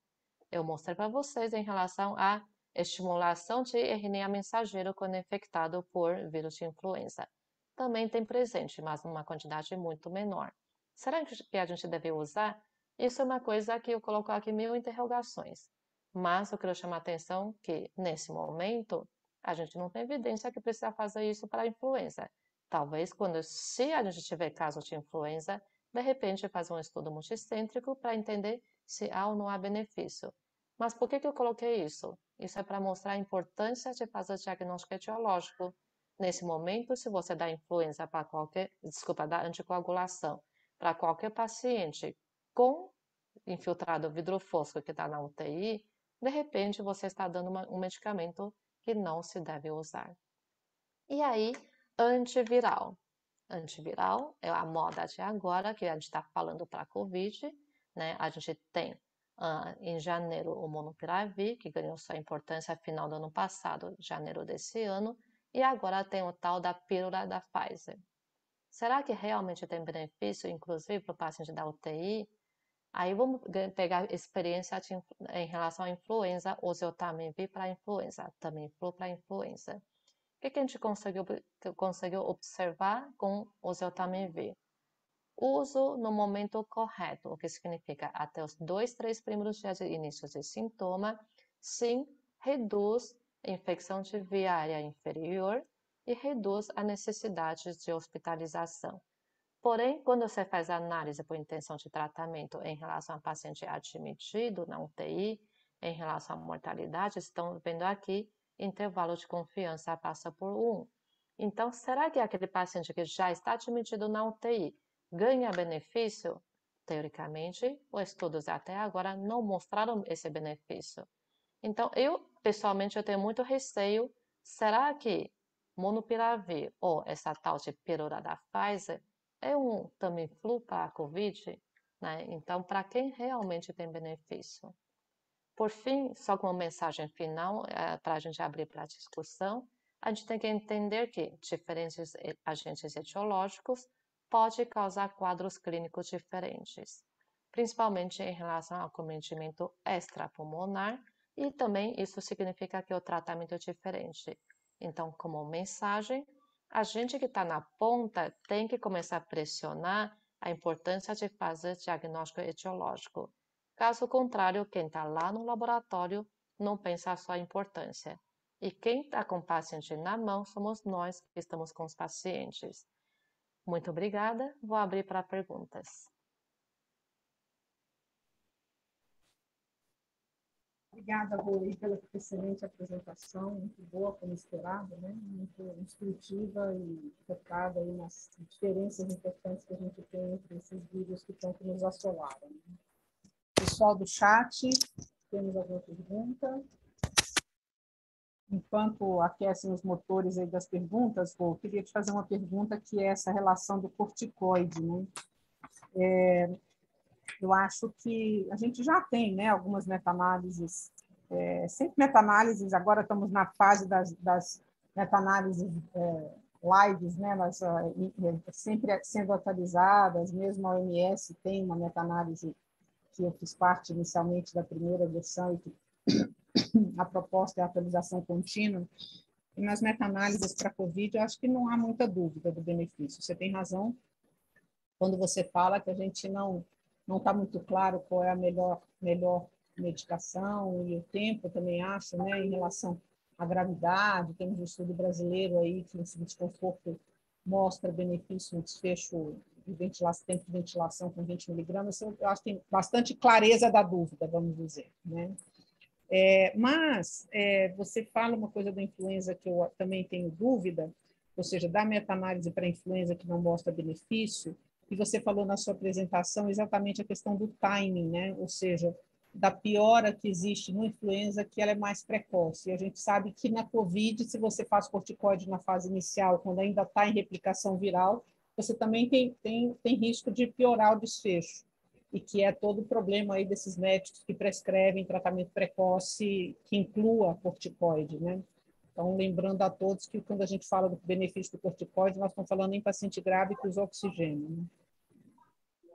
Eu mostrei para vocês em relação à estimulação de RNA mensageiro quando infectado por vírus de influenza. Também tem presente, mas numa quantidade muito menor. Será que a gente deve usar? Isso é uma coisa que eu coloco aqui mil interrogações. Mas eu quero chamar a atenção é que, nesse momento, a gente não tem evidência que precisa fazer isso para a influenza. Talvez quando, se a gente tiver caso de influenza, de repente fazer um estudo multicêntrico para entender se há ou não há benefício. Mas por que, que eu coloquei isso? Isso é para mostrar a importância de fazer diagnóstico etiológico. Nesse momento, se você dá influenza para qualquer, desculpa, dá anticoagulação para qualquer paciente com infiltrado vidrofosco que está na UTI, de repente você está dando uma, um medicamento que não se deve usar. E aí, antiviral. Antiviral é a moda de agora, que a gente está falando para a Covid, né? A gente tem Uh, em janeiro o monopiravir, que ganhou sua importância final do ano passado, janeiro desse ano, e agora tem o tal da pílula da Pfizer. Será que realmente tem benefício, inclusive para o paciente da UTI, Aí vamos pegar experiência de, em relação à influenza, hoje eu também vi para influenza, também fui para influenza. O que, que, a gente conseguiu, conseguiu observar com o eu também vi? Uso no momento correto, o que significa até os dois, três primeiros dias de início de sintoma, sim, reduz a infecção de viária inferior e reduz a necessidade de hospitalização. Porém, quando você faz análise por intenção de tratamento em relação a paciente admitido na UTI, em relação à mortalidade, estão vendo aqui, intervalo de confiança passa por 1. Então, será que aquele paciente que já está admitido na UTI ganha benefício? Teoricamente, os estudos até agora não mostraram esse benefício. Então, eu, pessoalmente, eu tenho muito receio, será que monopiravir ou essa tal de pílula da Pfizer é um Tamiflu para tá? a Covid? Né? Então, para quem realmente tem benefício? Por fim, só com uma mensagem final é, para a gente abrir para a discussão, a gente tem que entender que diferentes agentes etiológicos podem causar quadros clínicos diferentes, principalmente em relação ao cometimento extrapulmonar, e também isso significa que o tratamento é diferente. Então, como mensagem, a gente que está na ponta tem que começar a pressionar a importância de fazer diagnóstico etiológico. Caso contrário, quem está lá no laboratório não pensa a importância. E quem está com o paciente na mão somos nós que estamos com os pacientes. Muito obrigada, vou abrir para perguntas. Obrigada, Rui, pela excelente apresentação, muito boa, como esperado, né? muito instrutiva e focada aí nas diferenças importantes que a gente tem entre esses vídeos que tanto nos assolaram. Pessoal do chat, temos alguma pergunta? Enquanto aquecem os motores aí das perguntas, vou. queria te fazer uma pergunta que é essa relação do corticoide. Né? É, eu acho que a gente já tem né, algumas meta-análises, é, sempre meta-análises, agora estamos na fase das, das meta-análises é, lives, né, ah, sempre sendo atualizadas, mesmo a OMS tem uma meta-análise que eu fiz parte inicialmente da primeira versão e que a proposta é a atualização contínua. E nas meta-análises para COVID, eu acho que não há muita dúvida do benefício. Você tem razão quando você fala que a gente não não está muito claro qual é a melhor, melhor medicação e o tempo também acho, né, em relação à gravidade. Temos um estudo brasileiro aí que o desconforto mostra benefício no desfecho de ventilação, tempo de ventilação com 20 miligramas. Então, eu acho que tem bastante clareza da dúvida, vamos dizer, né? É, mas é, você fala uma coisa da influenza que eu também tenho dúvida, ou seja, da meta-análise para influenza que não mostra benefício, e você falou na sua apresentação exatamente a questão do timing, né? Ou seja, da piora que existe no influenza, que ela é mais precoce. E a gente sabe que na COVID, se você faz corticóide na fase inicial, quando ainda está em replicação viral, você também tem, tem, tem risco de piorar o desfecho. E que é todo o problema aí desses médicos que prescrevem tratamento precoce que inclua corticoide, né? Então, lembrando a todos que quando a gente fala do benefício do corticoide, nós estamos falando em paciente grave que usa oxigênio. Né?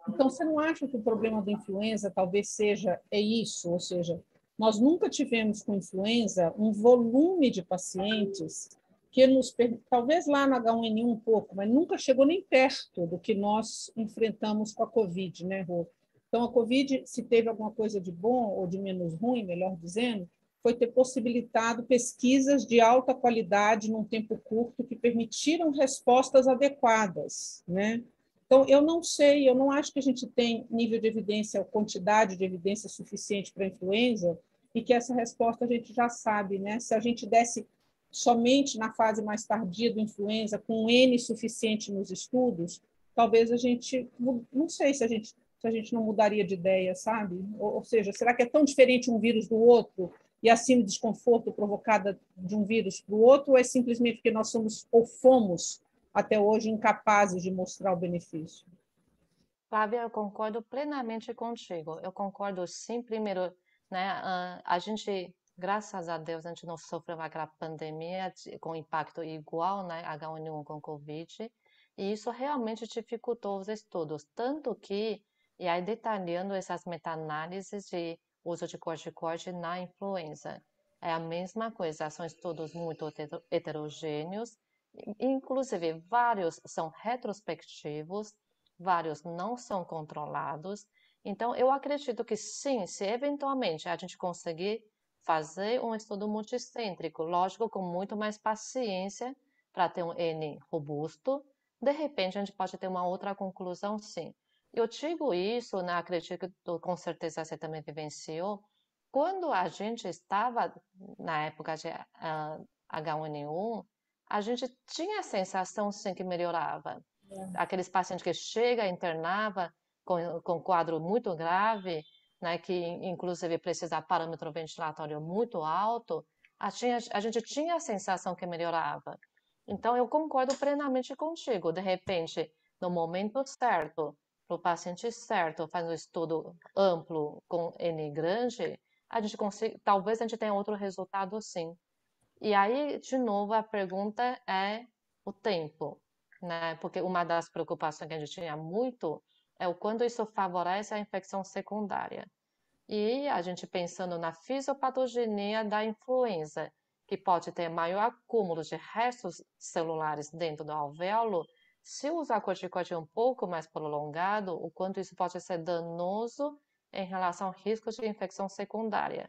Então, você não acha que o problema da influenza talvez seja é isso, ou seja, nós nunca tivemos com influenza um volume de pacientes que nos talvez lá na H1N1 um pouco, mas nunca chegou nem perto do que nós enfrentamos com a Covid, né, Rô? Então, a Covid, se teve alguma coisa de bom ou de menos ruim, melhor dizendo, foi ter possibilitado pesquisas de alta qualidade num tempo curto que permitiram respostas adequadas, né? Então, eu não sei, eu não acho que a gente tem nível de evidência, quantidade de evidência suficiente para a influenza, e que essa resposta a gente já sabe, né? Se a gente desse somente na fase mais tardia do influenza, com um N suficiente nos estudos, talvez a gente, não sei se a gente, se a gente não mudaria de ideia, sabe? Ou, ou seja, será que é tão diferente um vírus do outro e assim o desconforto provocado de um vírus para o outro, ou é simplesmente porque nós somos ou fomos até hoje incapazes de mostrar o benefício. Flávia, eu concordo plenamente contigo. Eu concordo sim, primeiro, né? A gente, graças a Deus, a gente não sofreu aquela pandemia com impacto igual, né? H1N1 com Covid, e isso realmente dificultou os estudos, tanto que, e aí detalhando essas meta-análises de uso de corticoide na influenza, é a mesma coisa, são estudos muito heterogêneos, Inclusive, vários são retrospectivos, vários não são controlados. Então, eu acredito que sim, se eventualmente a gente conseguir fazer um estudo multicêntrico, lógico, com muito mais paciência, para ter um N robusto, de repente a gente pode ter uma outra conclusão, sim. Eu digo isso, né, acredito que com certeza você também vivenciou, quando a gente estava na época de uh, ah, H1N1, a gente tinha a sensação sim que melhorava. É. Aqueles pacientes que chega, internava com, com quadro muito grave, né, que inclusive precisa parâmetro ventilatório muito alto, a, tinha, a gente tinha a sensação que melhorava. Então eu concordo plenamente contigo. De repente, no momento certo, para o paciente certo, faz um estudo amplo com N grande, a gente consiga, talvez a gente tenha outro resultado sim. E aí, de novo, a pergunta é o tempo, né? Porque uma das preocupações que a gente tinha muito é o quando isso favorece a infecção secundária. E a gente pensando na fisiopatogenia da influenza, que pode ter maior acúmulo de restos celulares dentro do alvéolo, se usar corticoide um pouco mais prolongado, o quanto isso pode ser danoso em relação ao risco de infecção secundária.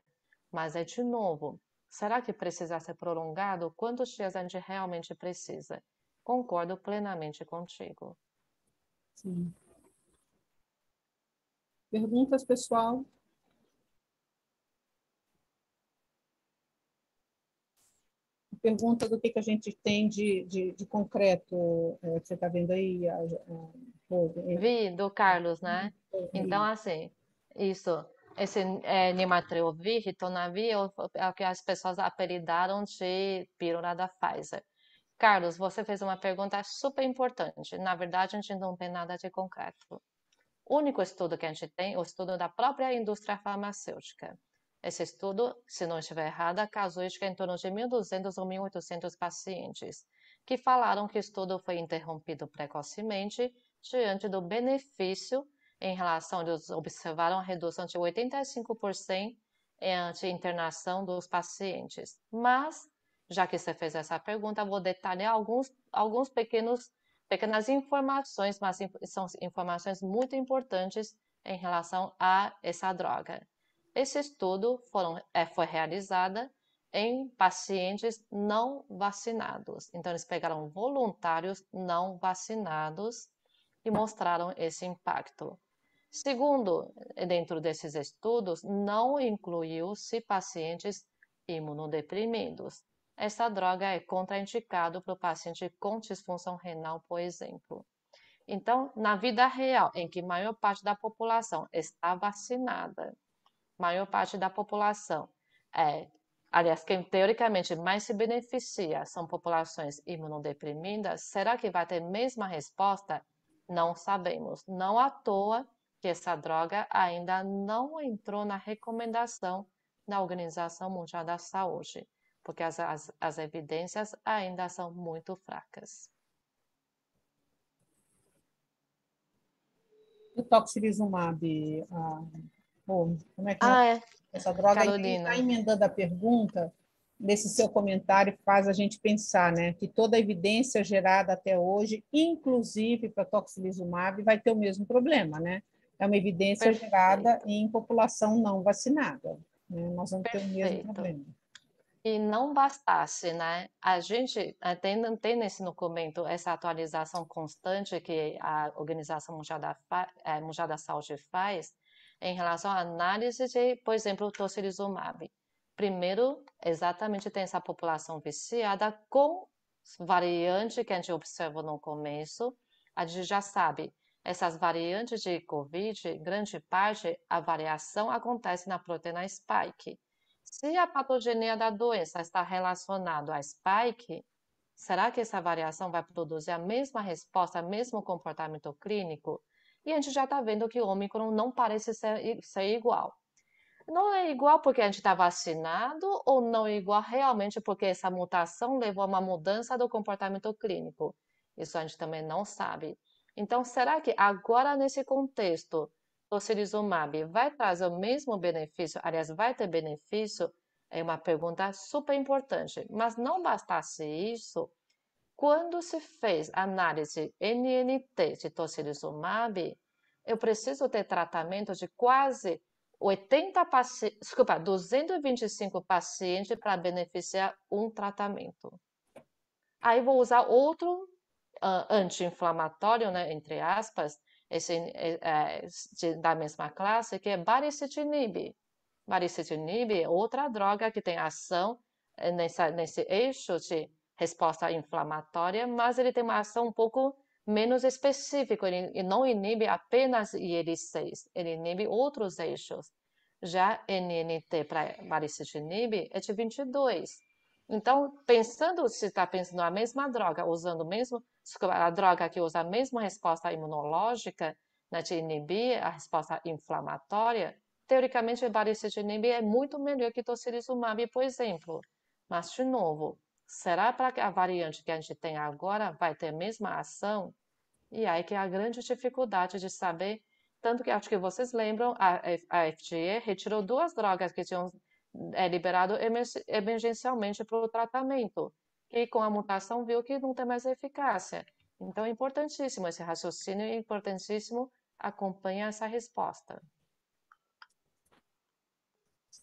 Mas é de novo, Será que precisa ser prolongado? Quantos dias a gente realmente precisa? Concordo plenamente contigo. Sim. Perguntas, pessoal? Pergunta do que, que a gente tem de, de, de concreto é, que você está vendo aí. A, a, a, Vi, do Carlos, né? Uhum. Então, assim, isso esse é, eh, Nematrelvir, Ritonavir, é o que as pessoas apelidaram de pílula da Pfizer. Carlos, você fez uma pergunta super importante. Na verdade, a gente não tem nada de concreto. O único estudo que a gente tem é o estudo da própria indústria farmacêutica. Esse estudo, se não estiver errado, casuística é em torno de 1.200 ou 1.800 pacientes, que falaram que o estudo foi interrompido precocemente diante do benefício em relação, eles observaram a redução de 85% ante internação dos pacientes. Mas, já que você fez essa pergunta, vou detalhar alguns, alguns pequenos, pequenas informações, mas são informações muito importantes em relação a essa droga. Esse estudo foram, é, foi realizado em pacientes não vacinados. Então, eles pegaram voluntários não vacinados e mostraram esse impacto. Segundo, dentro desses estudos, não incluiu-se pacientes imunodeprimidos. Essa droga é contraindicada para o paciente com disfunção renal, por exemplo. Então, na vida real, em que maior parte da população está vacinada, maior parte da população é, aliás, quem teoricamente mais se beneficia são populações imunodeprimidas, será que vai ter a mesma resposta? Não sabemos. Não à toa que essa droga ainda não entrou na recomendação da Organização Mundial da Saúde, porque as, as, as evidências ainda são muito fracas. O toxilizumab, ah, como é que é? ah, é? Essa droga está emendando a pergunta nesse seu comentário faz a gente pensar, né, que toda a evidência gerada até hoje, inclusive para toxilizumab, vai ter o mesmo problema, né? é uma evidência Perfeito. gerada em população não vacinada. Né? Nós vamos temos ter o mesmo problema. E não bastasse, né? A gente eh, tem, tem nesse documento essa atualização constante que a Organização Mundial da, é, Mundial da Saúde faz em relação à análise de, por exemplo, o tocilizumab. Primeiro, exatamente tem essa população viciada com variante que a gente observou no começo, a gente já sabe essas variantes de COVID, grande parte, a variação acontece na proteína spike. Se a patogenia da doença está relacionada à spike, será que essa variação vai produzir a mesma resposta, mesmo comportamento clínico? E a gente já está vendo que o Omicron não parece ser, ser igual. Não é igual porque a gente está vacinado ou não é igual realmente porque essa mutação levou a uma mudança do comportamento clínico? Isso a gente também não sabe. Então, será que agora, nesse contexto, tocilizumab vai trazer o mesmo benefício? Aliás, vai ter benefício? É uma pergunta super importante. Mas não bastasse isso, quando se fez análise NNT de tocilizumab, eu preciso ter tratamento de quase 80 pacientes, desculpa, 225 pacientes para beneficiar um tratamento. Aí vou usar outro uh, anti-inflamatório, né, entre aspas, esse, é, é da mesma classe, que é baricitinib. Baricitinib é outra droga que tem ação eh, nessa, nesse eixo de resposta inflamatória, mas ele tem uma ação um pouco menos específica, ele não inibe apenas IL-6, ele inibe outros eixos. Já NNT para baricitinib é de 22. Então, pensando se está pensando a mesma droga, usando o mesmo a droga que usa a mesma resposta imunológica né, de inibir a resposta inflamatória, teoricamente o baricitinib é muito melhor que tocilizumab, por exemplo. Mas, de novo, será para que a variante que a gente tem agora vai ter a mesma ação? E aí que é a grande dificuldade de saber, tanto que acho que vocês lembram, a, a FDA retirou duas drogas que tinham é, liberado emergencialmente para o tratamento que com a mutação viu que não tem mais eficácia. Então é importantíssimo esse raciocínio e é importantíssimo acompanhar essa resposta.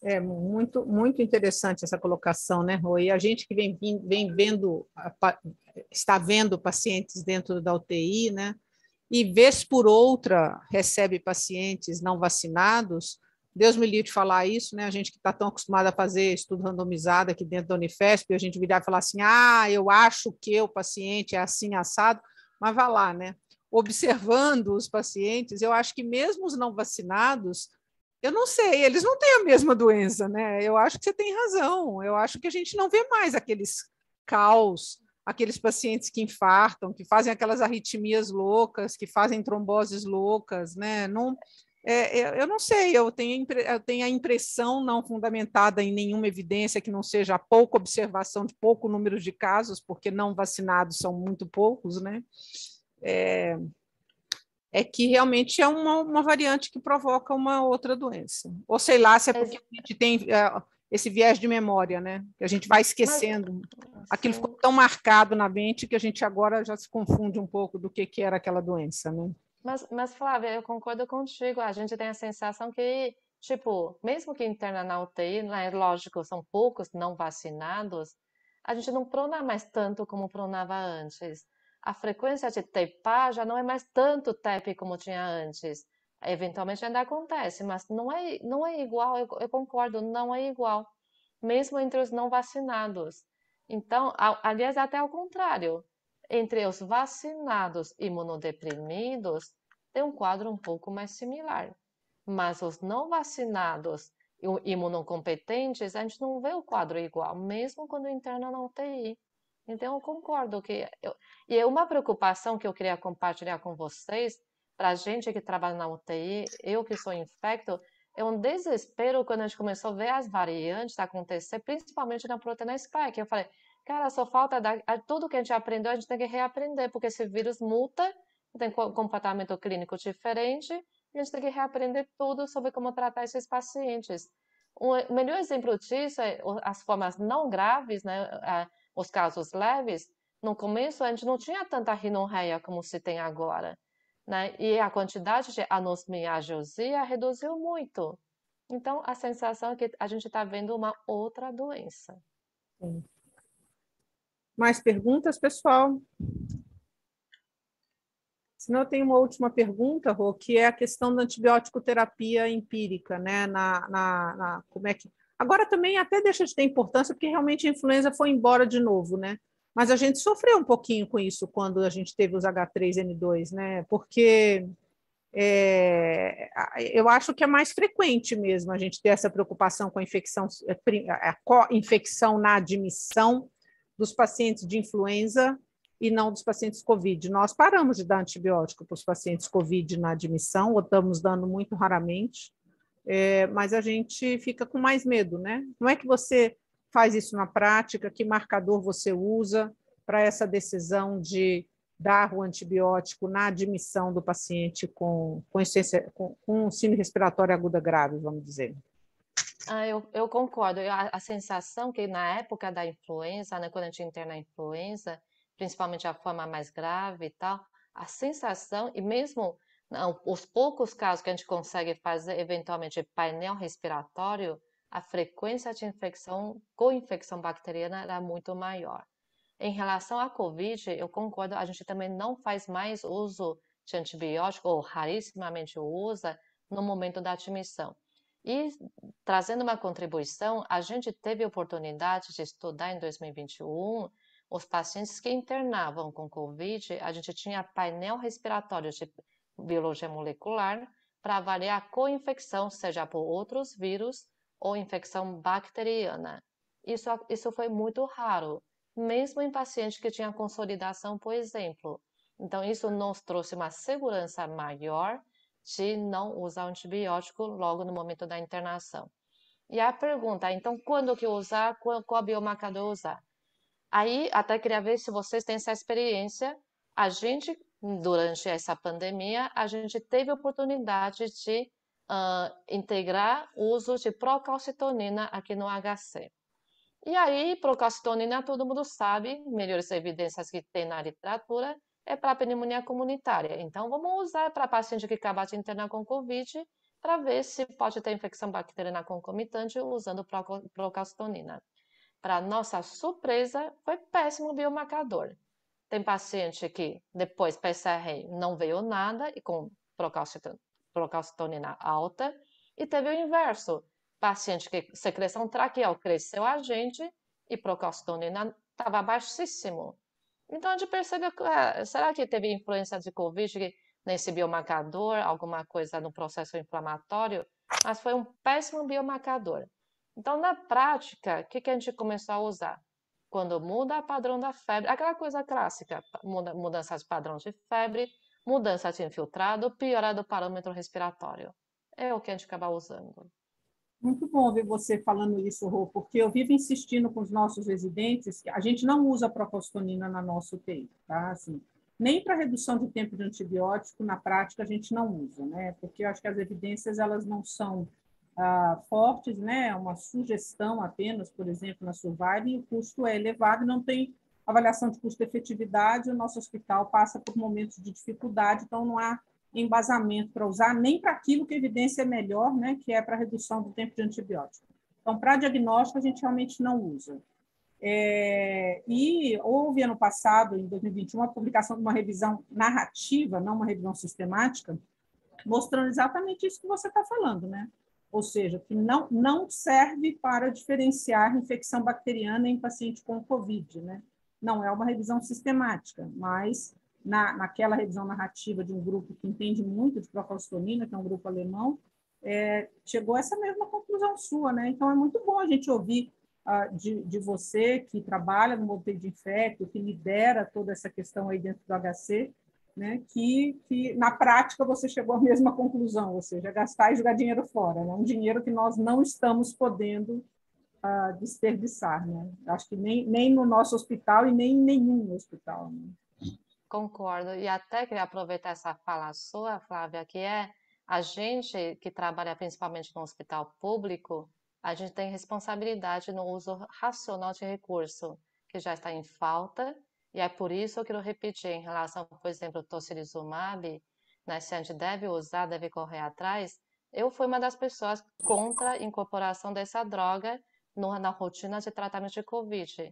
É muito, muito interessante essa colocação, né, Rui? A gente que vem, vem vendo, está vendo pacientes dentro da UTI, né? E vez por outra recebe pacientes não vacinados, Deus me livre de falar isso, né? A gente que está tão acostumada a fazer estudo randomizado aqui dentro da Unifesp, a gente virar e falar assim: ah, eu acho que o paciente é assim assado, mas vá lá, né? Observando os pacientes, eu acho que mesmo os não vacinados, eu não sei, eles não têm a mesma doença, né? Eu acho que você tem razão. Eu acho que a gente não vê mais aqueles caos, aqueles pacientes que infartam, que fazem aquelas arritmias loucas, que fazem tromboses loucas, né? Não, é, eu não sei, eu tenho, eu tenho, a impressão não fundamentada em nenhuma evidência que não seja a pouca observação de pouco número de casos, porque não vacinados são muito poucos, né? É, é que realmente é uma, uma, variante que provoca uma outra doença. Ou sei lá, se é porque a gente tem é, esse viés de memória, né? Que a gente vai esquecendo. Aquilo assim ficou tão marcado na mente que a gente agora já se confunde um pouco do que, que era aquela doença, né? Mas, mas, Flávia, eu concordo contigo. A gente tem a sensação que, tipo, mesmo que interna na UTI, né, lógico, são poucos não vacinados, a gente não prona mais tanto como pronava antes. A frequência de TEPA já não é mais tanto TEP como tinha antes. Eventualmente ainda acontece, mas não é, não é igual, eu, eu concordo, não é igual. Mesmo entre os não vacinados. Então, aliás, até ao contrário, entre os vacinados e imunodeprimidos, tem um quadro um pouco mais similar. Mas os não vacinados e imunocompetentes, a gente não vê o quadro igual, mesmo quando interna na UTI. Então, eu concordo que. Eu... E é uma preocupação que eu queria compartilhar com vocês, para a gente que trabalha na UTI, eu que sou infecto, é um desespero quando a gente começou a ver as variantes acontecer, principalmente na proteína spike. Eu falei, cara, só falta tudo que a gente aprendeu, a gente tem que reaprender, porque esse vírus muta tem então, comportamento clínico diferente, a gente tem que reaprender tudo sobre como tratar esses pacientes. O melhor exemplo disso é as formas não graves, né, os casos leves. No começo, a gente não tinha tanta rinorreia como se tem agora. Né? E a quantidade de anosmia agiosia reduziu muito. Então, a sensação é que a gente está vendo uma outra doença. Sim. Mais perguntas, pessoal? Senão eu tenho uma última pergunta, Rô, que é a questão da antibiótico-terapia empírica, né? Na, na, na, como é que... Agora também até deixa de ter importância, porque realmente a influenza foi embora de novo, né? Mas a gente sofreu um pouquinho com isso quando a gente teve os H3N2, né? Porque é, eu acho que é mais frequente mesmo a gente ter essa preocupação com a infecção, é, a co-infecção na admissão dos pacientes de influenza e não dos pacientes COVID. Nós paramos de dar antibiótico para os pacientes COVID na admissão, ou estamos dando muito raramente, é, mas a gente fica com mais medo, né? Como é que você faz isso na prática? Que marcador você usa para essa decisão de dar o antibiótico na admissão do paciente com, com, com, com síndrome respiratória aguda grave, vamos dizer? Ah, eu, eu, concordo. A, a, sensação que na época da influenza, né, quando a gente interna a influenza, principalmente a forma mais grave e tal, a sensação, e mesmo não, ah, os poucos casos que a gente consegue fazer, eventualmente, painel respiratório, a frequência de infecção com infecção bacteriana era muito maior. Em relação à Covid, eu concordo, a gente também não faz mais uso de antibiótico, ou rarissimamente usa, no momento da admissão. E, trazendo uma contribuição, a gente teve oportunidade de estudar em 2021 os pacientes que internavam com Covid, a gente tinha painel respiratório de biologia molecular para avaliar a co-infecção, seja por outros vírus ou infecção bacteriana. Isso, isso foi muito raro, mesmo em paciente que tinha consolidação, por exemplo. Então, isso nos trouxe uma segurança maior de não usar antibiótico logo no momento da internação. E a pergunta, então, quando que usar, qual biomarcador usar? Aí, até queria ver se vocês têm essa experiência. A gente, durante essa pandemia, a gente teve a oportunidade de uh, integrar o uso de procalcitonina aqui no HC. E aí, procalcitonina, todo mundo sabe, melhores evidências que tem na literatura, é para pneumonia comunitária. Então, vamos usar para paciente que acaba de internar com Covid, para ver se pode ter infecção bacteriana concomitante usando procalcitonina. Para nossa surpresa, foi péssimo biomarcador. Tem paciente que depois PCR não veio nada e com procalcitonina alta, e teve o inverso. Paciente que secreção traqueal cresceu a gente e procalcitonina estava baixíssimo. Então a gente percebeu, que ah, será que teve influência de Covid nesse biomarcador, alguma coisa no processo inflamatório? Mas foi um péssimo biomarcador. Então, na prática, o que, que a gente começou a usar? Quando muda o padrão da febre, aquela coisa clássica, muda, mudança de padrão de febre, mudança de infiltrado, piora do parâmetro respiratório. É o que a gente acaba usando. Muito bom ver você falando isso, Rô, porque eu vivo insistindo com os nossos residentes que a gente não usa procalcitonina na nossa UTI, tá? Assim, nem para redução de tempo de antibiótico, na prática, a gente não usa, né? Porque eu acho que as evidências, elas não são ah, fortes, né? uma sugestão apenas, por exemplo, na Survive, e o custo é elevado, não tem avaliação de custo-efetividade, o nosso hospital passa por momentos de dificuldade, então não há embasamento para usar, nem para aquilo que a evidência é melhor, né, que é para redução do tempo de antibiótico. Então, para diagnóstico, a gente realmente não usa. É, e houve ano passado, em 2021, a publicação de uma revisão narrativa, não uma revisão sistemática, mostrando exatamente isso que você está falando, né? ou seja, que não, não serve para diferenciar infecção bacteriana em paciente com Covid, né? Não é uma revisão sistemática, mas na, naquela revisão narrativa de um grupo que entende muito de procalcitonina, que é um grupo alemão, é, chegou a essa mesma conclusão sua, né? Então é muito bom a gente ouvir uh, de, de, você que trabalha no movimento de infecto, que lidera toda essa questão aí dentro do HC, né, que, que, na prática você chegou à mesma conclusão, ou seja, gastar e jogar dinheiro fora, né, um dinheiro que nós não estamos podendo uh, desperdiçar. Né? Acho que nem, nem no nosso hospital e nem em nenhum hospital. Né? Concordo, e até queria aproveitar essa fala sua, Flávia, que é a gente que trabalha principalmente no hospital público, a gente tem responsabilidade no uso racional de recurso que já está em falta e é por isso que eu quero repetir em relação, por exemplo, ao tocilizumab, né, se a gente deve usar, deve correr atrás, eu fui uma das pessoas contra a incorporação dessa droga no, na rotina de tratamento de COVID,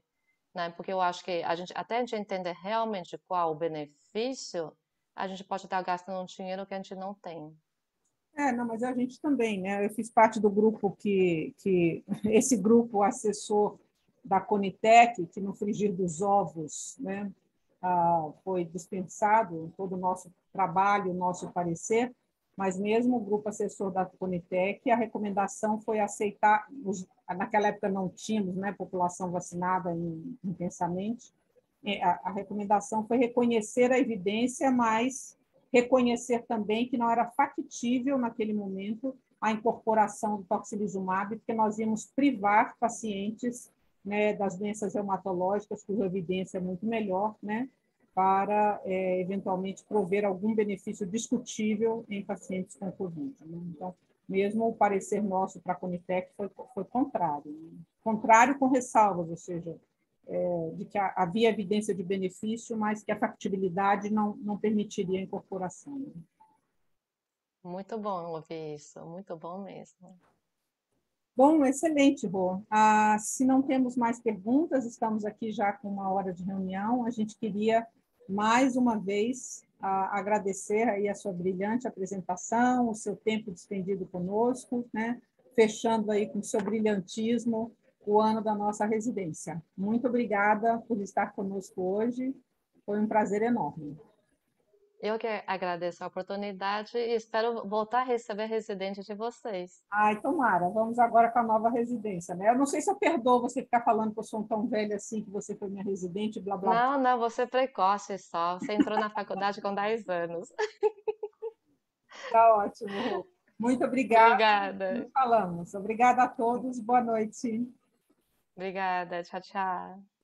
né? Porque eu acho que a gente, até a gente entender realmente qual o benefício, a gente pode estar gastando um dinheiro que a gente não tem. É, não, mas a gente também, né? Eu fiz parte do grupo que, que esse grupo assessor da Conitec, que no frigir dos ovos né, ah, foi dispensado todo o nosso trabalho, o nosso parecer, mas mesmo o grupo assessor da Conitec, a recomendação foi aceitar, naquela época não tínhamos né, população vacinada intensamente, a, a recomendação foi reconhecer a evidência, mas reconhecer também que não era factível naquele momento a incorporação do toxilizumab, porque nós íamos privar pacientes né, das doenças reumatológicas, cuja evidência é muito melhor, né, para é, eventualmente prover algum benefício discutível em pacientes com Covid. Né? Então, mesmo o parecer nosso para a Conitec foi, foi contrário. Né? Contrário com ressalvas, ou seja, é, de que havia evidência de benefício, mas que a factibilidade não, não permitiria a incorporação. Né. Muito bom ouvir isso, muito bom mesmo. Bom, excelente, Rô. Ah, se não temos mais perguntas, estamos aqui já com uma hora de reunião. A gente queria, mais uma vez, ah, agradecer aí a sua brilhante apresentação, o seu tempo despendido conosco, né? fechando aí com seu brilhantismo o ano da nossa residência. Muito obrigada por estar conosco hoje. Foi um prazer enorme. Eu que agradeço a oportunidade e espero voltar a receber residente de vocês. Ai, tomara. Vamos agora com a nova residência, né? Eu não sei se eu perdoo você ficar falando que eu sou tão velha assim, que você foi minha residente, blá, blá. Não, não, você é precoce só. Você entrou na faculdade com 10 anos. Tá ótimo, Muito obrigada. Obrigada. Nos falamos. Obrigada a todos. Boa noite. Obrigada. Tchau, tchau.